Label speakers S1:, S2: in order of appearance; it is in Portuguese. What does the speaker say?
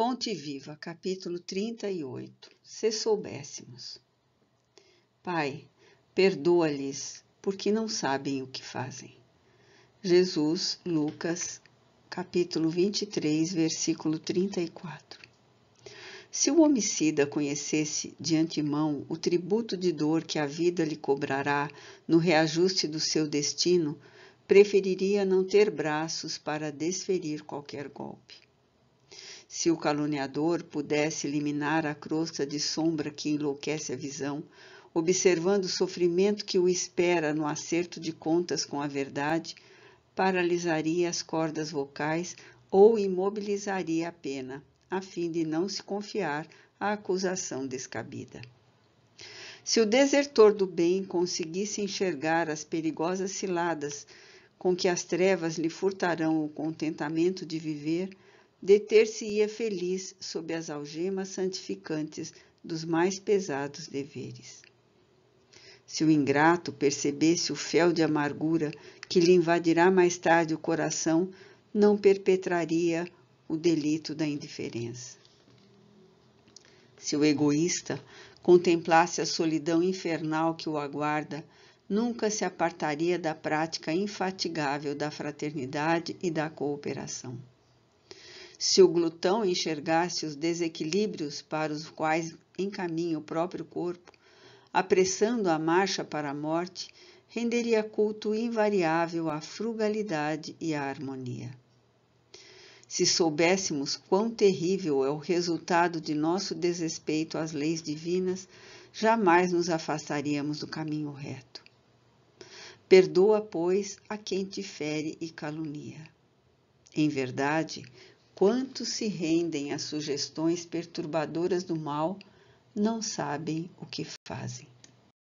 S1: Fonte Viva, capítulo 38 Se soubéssemos. Pai, perdoa-lhes, porque não sabem o que fazem. Jesus, Lucas, capítulo 23, versículo 34. Se o homicida conhecesse de antemão o tributo de dor que a vida lhe cobrará no reajuste do seu destino, preferiria não ter braços para desferir qualquer golpe. Se o caluniador pudesse eliminar a crosta de sombra que enlouquece a visão, observando o sofrimento que o espera no acerto de contas com a verdade, paralisaria as cordas vocais ou imobilizaria a pena, a fim de não se confiar à acusação descabida. Se o desertor do bem conseguisse enxergar as perigosas ciladas com que as trevas lhe furtarão o contentamento de viver, deter-se-ia feliz sob as algemas santificantes dos mais pesados deveres. Se o ingrato percebesse o fel de amargura que lhe invadirá mais tarde o coração, não perpetraria o delito da indiferença. Se o egoísta contemplasse a solidão infernal que o aguarda, nunca se apartaria da prática infatigável da fraternidade e da cooperação. Se o glutão enxergasse os desequilíbrios para os quais encaminha o próprio corpo, apressando a marcha para a morte, renderia culto invariável à frugalidade e à harmonia. Se soubéssemos quão terrível é o resultado de nosso desrespeito às leis divinas, jamais nos afastaríamos do caminho reto. Perdoa, pois, a quem te fere e calunia. Em verdade, Quanto se rendem às sugestões perturbadoras do mal não sabem o que fazem.